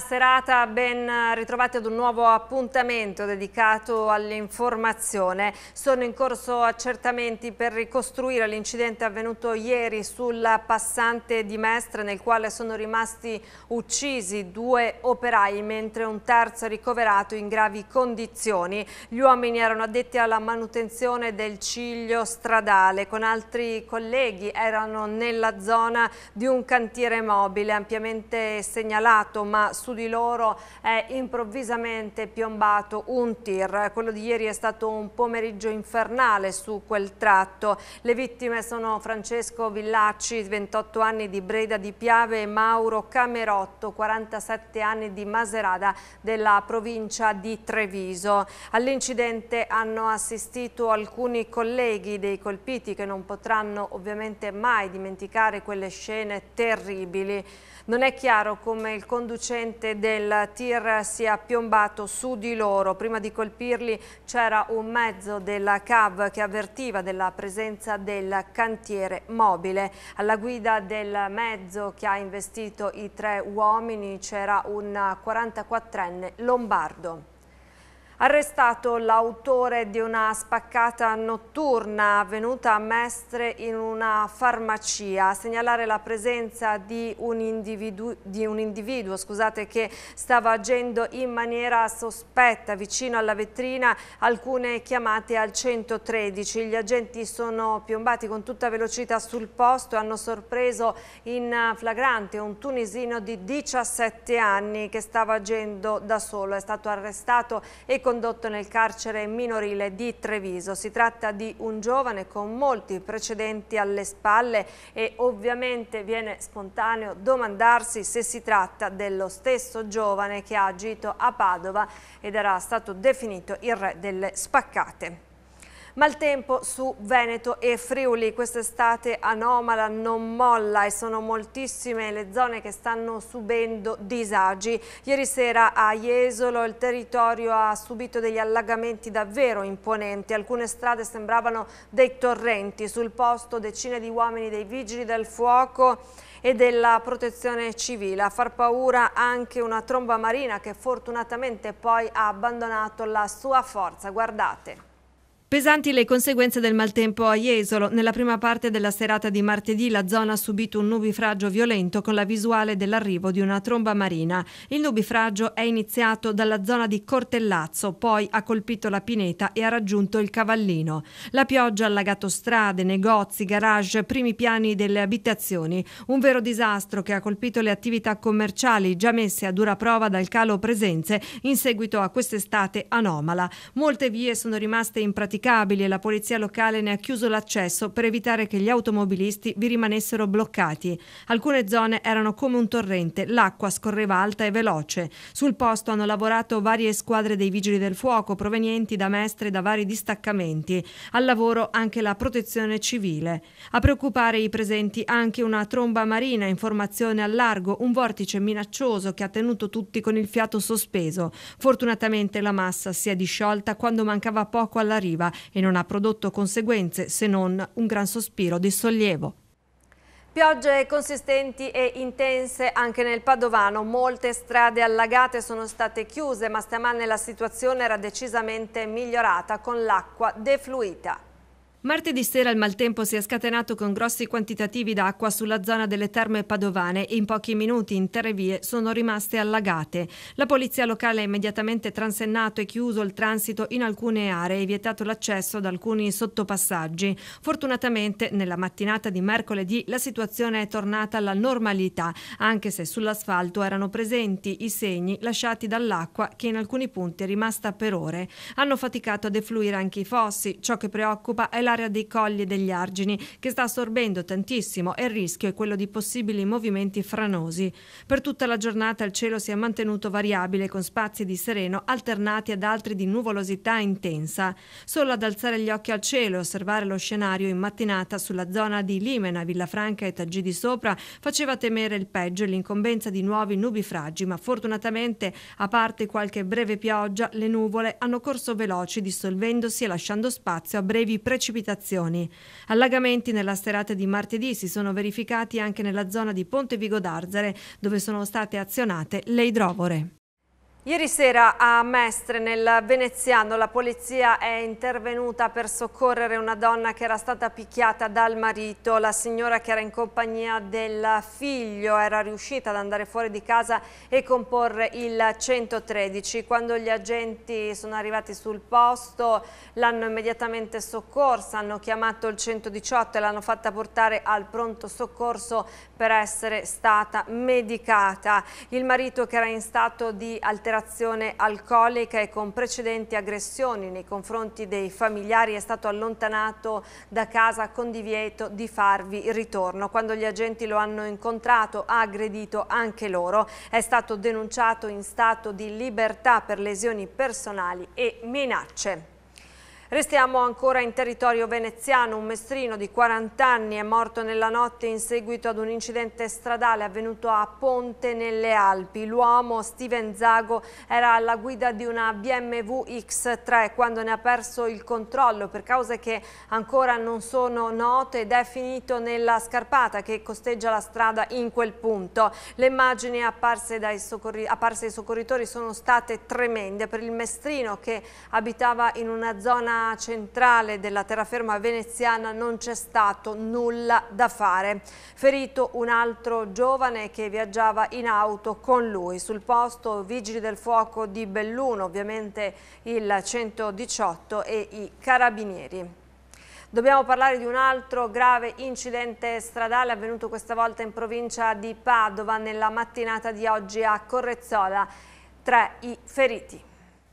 Buona serata, ben ritrovati ad un nuovo appuntamento dedicato all'informazione. Sono in corso accertamenti per ricostruire l'incidente avvenuto ieri sulla passante di Mestre nel quale sono rimasti uccisi due operai mentre un terzo ricoverato in gravi condizioni. Gli uomini erano addetti alla manutenzione del ciglio stradale, con altri colleghi erano nella zona di un cantiere mobile ampiamente segnalato ma su su di loro è improvvisamente piombato un tir. Quello di ieri è stato un pomeriggio infernale su quel tratto. Le vittime sono Francesco Villacci, 28 anni di Breda di Piave e Mauro Camerotto, 47 anni di Maserada della provincia di Treviso. All'incidente hanno assistito alcuni colleghi dei colpiti che non potranno ovviamente mai dimenticare quelle scene terribili. Non è chiaro come il conducente componente del tir si è piombato su di loro. Prima di colpirli c'era un mezzo della CAV che avvertiva della presenza del cantiere mobile. Alla guida del mezzo che ha investito i tre uomini c'era un 44enne lombardo. Arrestato l'autore di una spaccata notturna avvenuta a Mestre in una farmacia. A segnalare la presenza di un individuo, di un individuo scusate, che stava agendo in maniera sospetta vicino alla vetrina alcune chiamate al 113. Gli agenti sono piombati con tutta velocità sul posto e hanno sorpreso in flagrante un tunisino di 17 anni che stava agendo da solo. È stato arrestato e condotto nel carcere minorile di Treviso. Si tratta di un giovane con molti precedenti alle spalle e ovviamente viene spontaneo domandarsi se si tratta dello stesso giovane che ha agito a Padova ed era stato definito il re delle spaccate. Maltempo su Veneto e Friuli, quest'estate anomala non molla e sono moltissime le zone che stanno subendo disagi. Ieri sera a Jesolo il territorio ha subito degli allagamenti davvero imponenti, alcune strade sembravano dei torrenti, sul posto decine di uomini dei vigili del fuoco e della protezione civile. A far paura anche una tromba marina che fortunatamente poi ha abbandonato la sua forza. Guardate. Pesanti le conseguenze del maltempo a Jesolo. Nella prima parte della serata di martedì la zona ha subito un nubifragio violento con la visuale dell'arrivo di una tromba marina. Il nubifragio è iniziato dalla zona di Cortellazzo, poi ha colpito la pineta e ha raggiunto il Cavallino. La pioggia ha allagato strade, negozi, garage, primi piani delle abitazioni. Un vero disastro che ha colpito le attività commerciali già messe a dura prova dal calo presenze in seguito a quest'estate anomala. Molte vie sono rimaste impraticabili impraticabili e la polizia locale ne ha chiuso l'accesso per evitare che gli automobilisti vi rimanessero bloccati. Alcune zone erano come un torrente, l'acqua scorreva alta e veloce. Sul posto hanno lavorato varie squadre dei vigili del fuoco provenienti da Mestre e da vari distaccamenti. Al lavoro anche la protezione civile. A preoccupare i presenti anche una tromba marina in formazione al largo, un vortice minaccioso che ha tenuto tutti con il fiato sospeso. Fortunatamente la massa si è disciolta quando mancava poco alla riva e non ha prodotto conseguenze se non un gran sospiro di sollievo. Piogge consistenti e intense anche nel Padovano, molte strade allagate sono state chiuse ma stamane la situazione era decisamente migliorata con l'acqua defluita. Martedì sera il maltempo si è scatenato con grossi quantitativi d'acqua sulla zona delle terme padovane e in pochi minuti intere vie sono rimaste allagate. La polizia locale ha immediatamente transennato e chiuso il transito in alcune aree e vietato l'accesso ad alcuni sottopassaggi. Fortunatamente nella mattinata di mercoledì la situazione è tornata alla normalità, anche se sull'asfalto erano presenti i segni lasciati dall'acqua che in alcuni punti è rimasta per ore. Hanno faticato a defluire anche i fossi, ciò che preoccupa è la nell'area dei colli e degli argini, che sta assorbendo tantissimo e il rischio è quello di possibili movimenti franosi. Per tutta la giornata il cielo si è mantenuto variabile con spazi di sereno alternati ad altri di nuvolosità intensa. Solo ad alzare gli occhi al cielo e osservare lo scenario in mattinata sulla zona di Limena, Villafranca e Taggi di Sopra faceva temere il peggio e l'incombenza di nuovi nubifragi, ma fortunatamente, a parte qualche breve pioggia, le nuvole hanno corso veloci dissolvendosi e lasciando spazio a brevi precipitazioni precipitazioni. Allagamenti nella serata di martedì si sono verificati anche nella zona di Ponte Vigo d'Arzare, dove sono state azionate le idrovore. Ieri sera a Mestre, nel veneziano, la polizia è intervenuta per soccorrere una donna che era stata picchiata dal marito. La signora che era in compagnia del figlio era riuscita ad andare fuori di casa e comporre il 113. Quando gli agenti sono arrivati sul posto l'hanno immediatamente soccorsa, hanno chiamato il 118 e l'hanno fatta portare al pronto soccorso per essere stata medicata. Il marito che era in stato di alterazione dichiarazione alcolica e con precedenti aggressioni nei confronti dei familiari è stato allontanato da casa con divieto di farvi ritorno. Quando gli agenti lo hanno incontrato ha aggredito anche loro. È stato denunciato in stato di libertà per lesioni personali e minacce. Restiamo ancora in territorio veneziano. Un mestrino di 40 anni è morto nella notte in seguito ad un incidente stradale avvenuto a Ponte nelle Alpi. L'uomo Steven Zago era alla guida di una BMW X3 quando ne ha perso il controllo per cause che ancora non sono note ed è finito nella scarpata che costeggia la strada in quel punto. Le immagini apparse, dai soccorri apparse ai soccorritori sono state tremende per il mestrino che abitava in una zona centrale della terraferma veneziana non c'è stato nulla da fare. Ferito un altro giovane che viaggiava in auto con lui. Sul posto vigili del fuoco di Belluno, ovviamente il 118 e i carabinieri. Dobbiamo parlare di un altro grave incidente stradale avvenuto questa volta in provincia di Padova nella mattinata di oggi a Correzzola. Tre i feriti.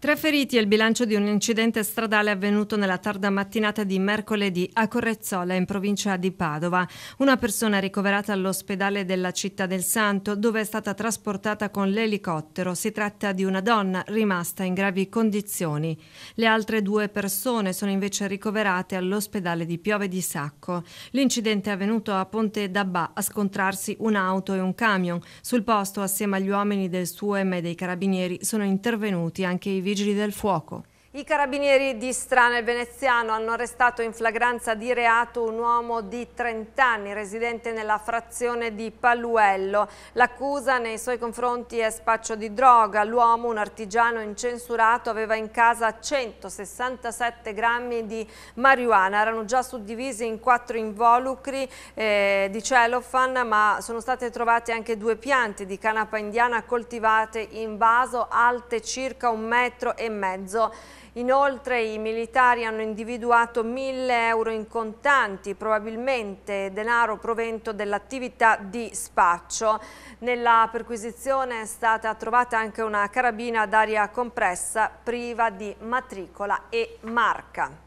Tre feriti e il bilancio di un incidente stradale avvenuto nella tarda mattinata di mercoledì a Correzzola in provincia di Padova. Una persona ricoverata all'ospedale della città del Santo dove è stata trasportata con l'elicottero. Si tratta di una donna rimasta in gravi condizioni. Le altre due persone sono invece ricoverate all'ospedale di Piove di Sacco. L'incidente è avvenuto a Ponte d'Abba a scontrarsi un'auto e un camion. Sul posto assieme agli uomini del SUEM e dei carabinieri sono intervenuti anche i vigili vigili del fuoco. I carabinieri di Strana e Veneziano hanno arrestato in flagranza di reato un uomo di 30 anni residente nella frazione di Paluello. L'accusa nei suoi confronti è spaccio di droga. L'uomo, un artigiano incensurato, aveva in casa 167 grammi di marijuana. Erano già suddivisi in quattro involucri eh, di celofan, ma sono state trovate anche due piante di canapa indiana coltivate in vaso alte circa un metro e mezzo. Inoltre i militari hanno individuato 1000 euro in contanti, probabilmente denaro provento dell'attività di spaccio. Nella perquisizione è stata trovata anche una carabina d'aria compressa priva di matricola e marca.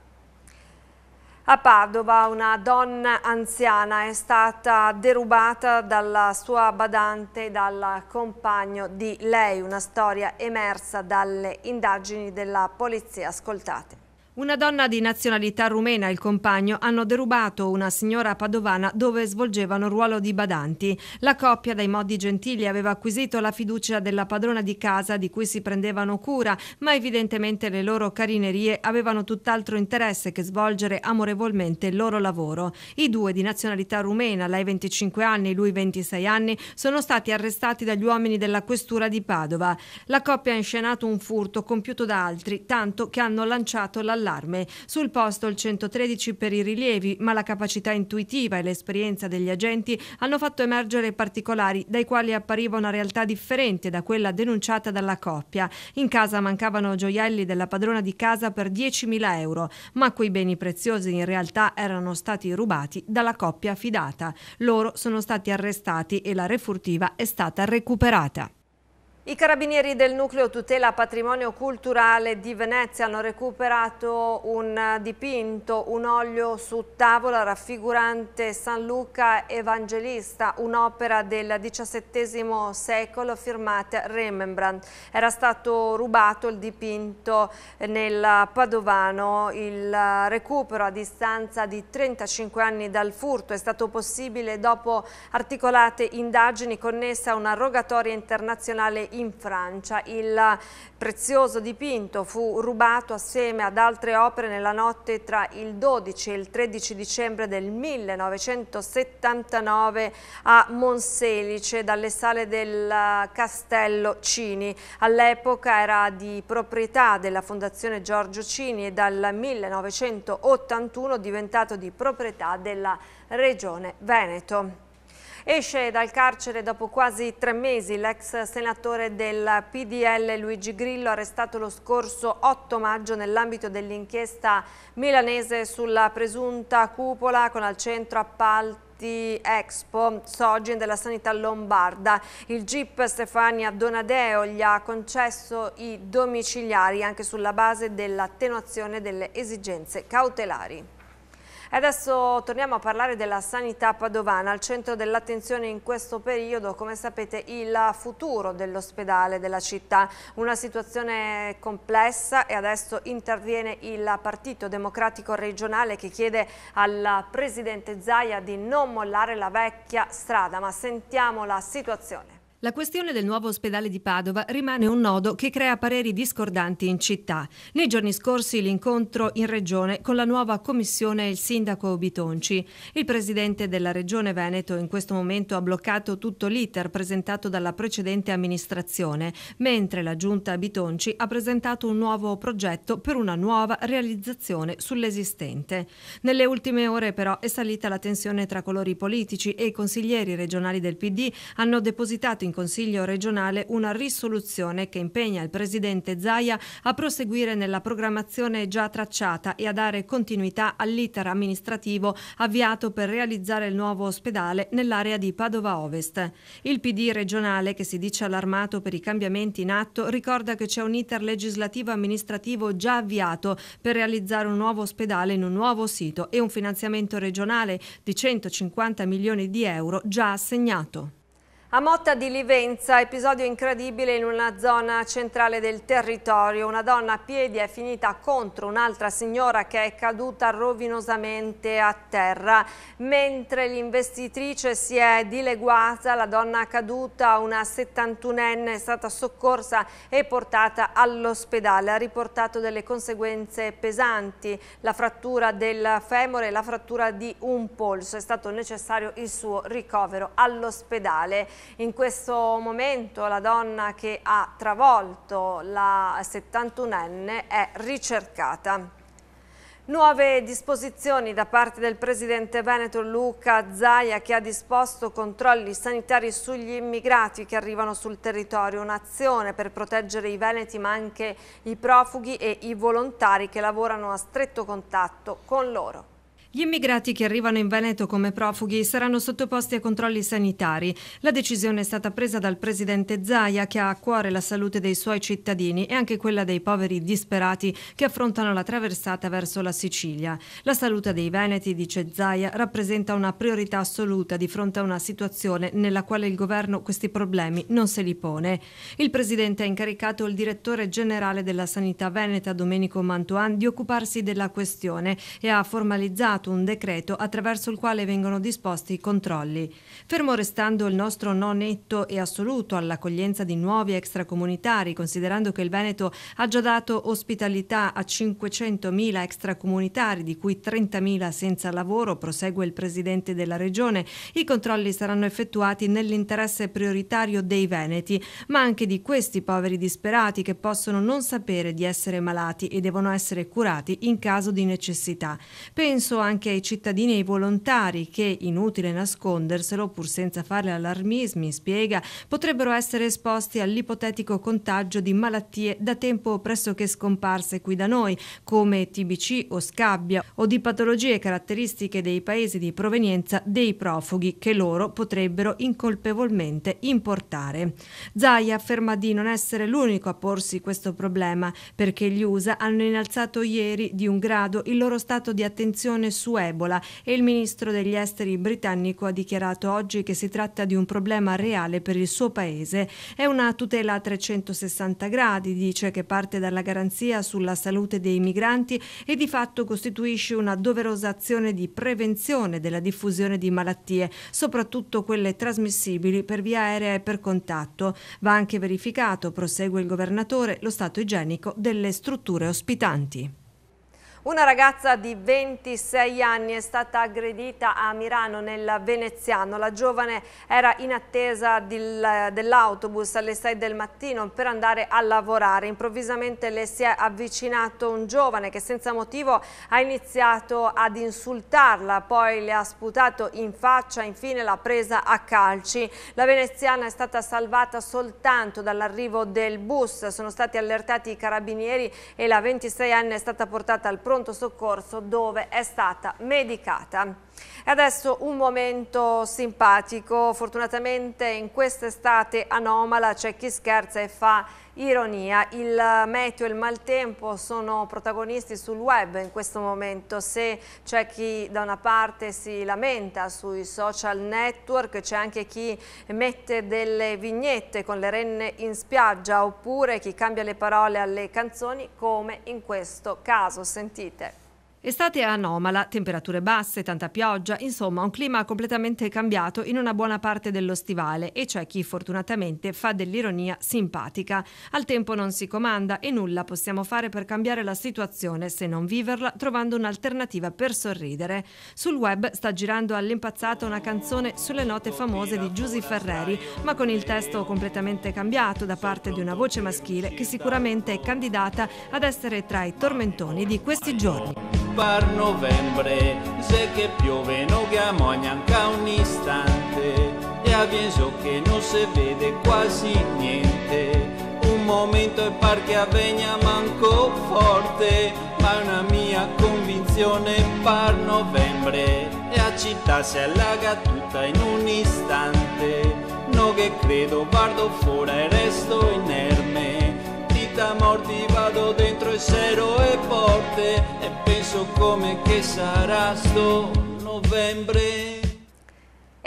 A Padova una donna anziana è stata derubata dalla sua badante e dal compagno di lei, una storia emersa dalle indagini della polizia. Ascoltate. Una donna di nazionalità rumena e il compagno hanno derubato una signora padovana dove svolgevano ruolo di badanti. La coppia, dai modi gentili, aveva acquisito la fiducia della padrona di casa di cui si prendevano cura, ma evidentemente le loro carinerie avevano tutt'altro interesse che svolgere amorevolmente il loro lavoro. I due di nazionalità rumena, lei 25 anni, lui 26 anni, sono stati arrestati dagli uomini della questura di Padova. La coppia ha inscenato un furto compiuto da altri, tanto che hanno lanciato l'allarme d'allarme. Sul posto il 113 per i rilievi, ma la capacità intuitiva e l'esperienza degli agenti hanno fatto emergere particolari dai quali appariva una realtà differente da quella denunciata dalla coppia. In casa mancavano gioielli della padrona di casa per 10.000 euro, ma quei beni preziosi in realtà erano stati rubati dalla coppia fidata. Loro sono stati arrestati e la refurtiva è stata recuperata. I carabinieri del nucleo tutela patrimonio culturale di Venezia hanno recuperato un dipinto, un olio su tavola raffigurante San Luca Evangelista, un'opera del XVII secolo firmata Remembrandt. Era stato rubato il dipinto nel Padovano. Il recupero a distanza di 35 anni dal furto è stato possibile dopo articolate indagini connesse a una rogatoria internazionale in Francia. Il prezioso dipinto fu rubato assieme ad altre opere nella notte tra il 12 e il 13 dicembre del 1979 a Monselice dalle sale del Castello Cini. All'epoca era di proprietà della Fondazione Giorgio Cini e dal 1981 diventato di proprietà della Regione Veneto. Esce dal carcere dopo quasi tre mesi l'ex senatore del PDL Luigi Grillo arrestato lo scorso 8 maggio nell'ambito dell'inchiesta milanese sulla presunta cupola con al centro appalto Expo Sogin della Sanità Lombarda. Il GIP Stefania Donadeo gli ha concesso i domiciliari anche sulla base dell'attenuazione delle esigenze cautelari. Adesso torniamo a parlare della sanità padovana. Al centro dell'attenzione in questo periodo, come sapete, il futuro dell'ospedale della città. Una situazione complessa e adesso interviene il Partito Democratico regionale che chiede al Presidente Zaia di non mollare la vecchia strada. Ma sentiamo la situazione. La questione del nuovo ospedale di Padova rimane un nodo che crea pareri discordanti in città. Nei giorni scorsi l'incontro in regione con la nuova commissione e il sindaco Bitonci. Il presidente della regione Veneto in questo momento ha bloccato tutto l'iter presentato dalla precedente amministrazione, mentre la giunta Bitonci ha presentato un nuovo progetto per una nuova realizzazione sull'esistente. Nelle ultime ore però è salita la tensione tra colori politici e i consiglieri regionali del PD hanno depositato in Consiglio regionale una risoluzione che impegna il Presidente Zaia a proseguire nella programmazione già tracciata e a dare continuità all'iter amministrativo avviato per realizzare il nuovo ospedale nell'area di Padova Ovest. Il PD regionale, che si dice allarmato per i cambiamenti in atto, ricorda che c'è un iter legislativo amministrativo già avviato per realizzare un nuovo ospedale in un nuovo sito e un finanziamento regionale di 150 milioni di euro già assegnato. A Motta di Livenza, episodio incredibile in una zona centrale del territorio. Una donna a piedi è finita contro un'altra signora che è caduta rovinosamente a terra. Mentre l'investitrice si è dileguata, la donna caduta, una 71enne, è stata soccorsa e portata all'ospedale. Ha riportato delle conseguenze pesanti, la frattura del femore e la frattura di un polso. È stato necessario il suo ricovero all'ospedale. In questo momento la donna che ha travolto la 71enne è ricercata. Nuove disposizioni da parte del presidente Veneto Luca Zaia che ha disposto controlli sanitari sugli immigrati che arrivano sul territorio, un'azione per proteggere i veneti ma anche i profughi e i volontari che lavorano a stretto contatto con loro. Gli immigrati che arrivano in Veneto come profughi saranno sottoposti a controlli sanitari. La decisione è stata presa dal presidente Zaia che ha a cuore la salute dei suoi cittadini e anche quella dei poveri disperati che affrontano la traversata verso la Sicilia. La salute dei veneti, dice Zaia, rappresenta una priorità assoluta di fronte a una situazione nella quale il governo questi problemi non se li pone. Il presidente ha incaricato il direttore generale della sanità veneta Domenico Mantuan di occuparsi della questione e ha formalizzato approvato un decreto attraverso il quale vengono disposti i controlli. Fermo restando il nostro no netto e assoluto all'accoglienza di nuovi extracomunitari, considerando che il Veneto ha già dato ospitalità a 500.000 extracomunitari, di cui 30.000 senza lavoro, prosegue il Presidente della Regione, i controlli saranno effettuati nell'interesse prioritario dei Veneti, ma anche di questi poveri disperati che possono non sapere di essere malati e devono essere curati in caso di necessità. Penso anche anche ai cittadini e ai volontari che, inutile nasconderselo pur senza fare allarmismi, spiega, potrebbero essere esposti all'ipotetico contagio di malattie da tempo pressoché scomparse qui da noi, come TBC o scabbia, o di patologie caratteristiche dei paesi di provenienza dei profughi che loro potrebbero incolpevolmente importare. Zaia afferma di non essere l'unico a porsi questo problema perché gli USA hanno innalzato ieri di un grado il loro stato di attenzione su Ebola e il ministro degli esteri britannico ha dichiarato oggi che si tratta di un problema reale per il suo paese. È una tutela a 360 gradi, dice, che parte dalla garanzia sulla salute dei migranti e di fatto costituisce una doverosa azione di prevenzione della diffusione di malattie, soprattutto quelle trasmissibili per via aerea e per contatto. Va anche verificato, prosegue il governatore, lo stato igienico delle strutture ospitanti. Una ragazza di 26 anni è stata aggredita a Milano nel Veneziano. La giovane era in attesa dell'autobus alle 6 del mattino per andare a lavorare. Improvvisamente le si è avvicinato un giovane che senza motivo ha iniziato ad insultarla, poi le ha sputato in faccia, infine l'ha presa a calci. La veneziana è stata salvata soltanto dall'arrivo del bus. Sono stati allertati i carabinieri e la 26enne è stata portata al pronto soccorso dove è stata medicata. E adesso un momento simpatico, fortunatamente in quest'estate anomala c'è chi scherza e fa Ironia, il meteo e il maltempo sono protagonisti sul web in questo momento, se c'è chi da una parte si lamenta sui social network, c'è anche chi mette delle vignette con le renne in spiaggia oppure chi cambia le parole alle canzoni come in questo caso, sentite. Estate anomala, temperature basse, tanta pioggia, insomma un clima completamente cambiato in una buona parte dello stivale e c'è chi fortunatamente fa dell'ironia simpatica. Al tempo non si comanda e nulla possiamo fare per cambiare la situazione se non viverla trovando un'alternativa per sorridere. Sul web sta girando all'impazzata una canzone sulle note famose di Giusy Ferreri, ma con il testo completamente cambiato da parte di una voce maschile che sicuramente è candidata ad essere tra i tormentoni di questi giorni per novembre se che piove non chiamo neanche un istante e avvienzo che non si vede quasi niente un momento e par che avvegna manco forte ma è una mia convinzione per novembre e a città si allaga tutta in un istante no che credo guardo fuori e resto inerme pensiero è forte e penso come che sarà sto novembre.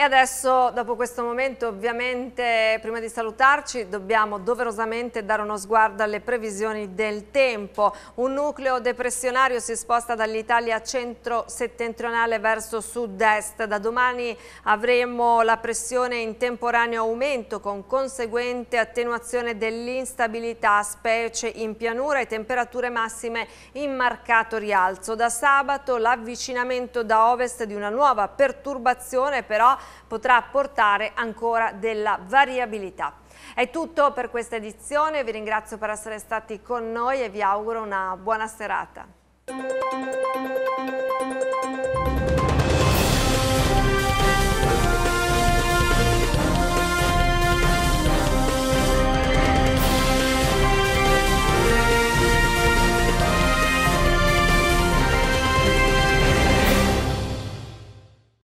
E adesso, dopo questo momento, ovviamente, prima di salutarci, dobbiamo doverosamente dare uno sguardo alle previsioni del tempo. Un nucleo depressionario si sposta dall'Italia centro-settentrionale verso sud-est. Da domani avremo la pressione in temporaneo aumento, con conseguente attenuazione dell'instabilità, specie in pianura e temperature massime in marcato rialzo. Da sabato l'avvicinamento da ovest di una nuova perturbazione, però, potrà portare ancora della variabilità. È tutto per questa edizione, vi ringrazio per essere stati con noi e vi auguro una buona serata.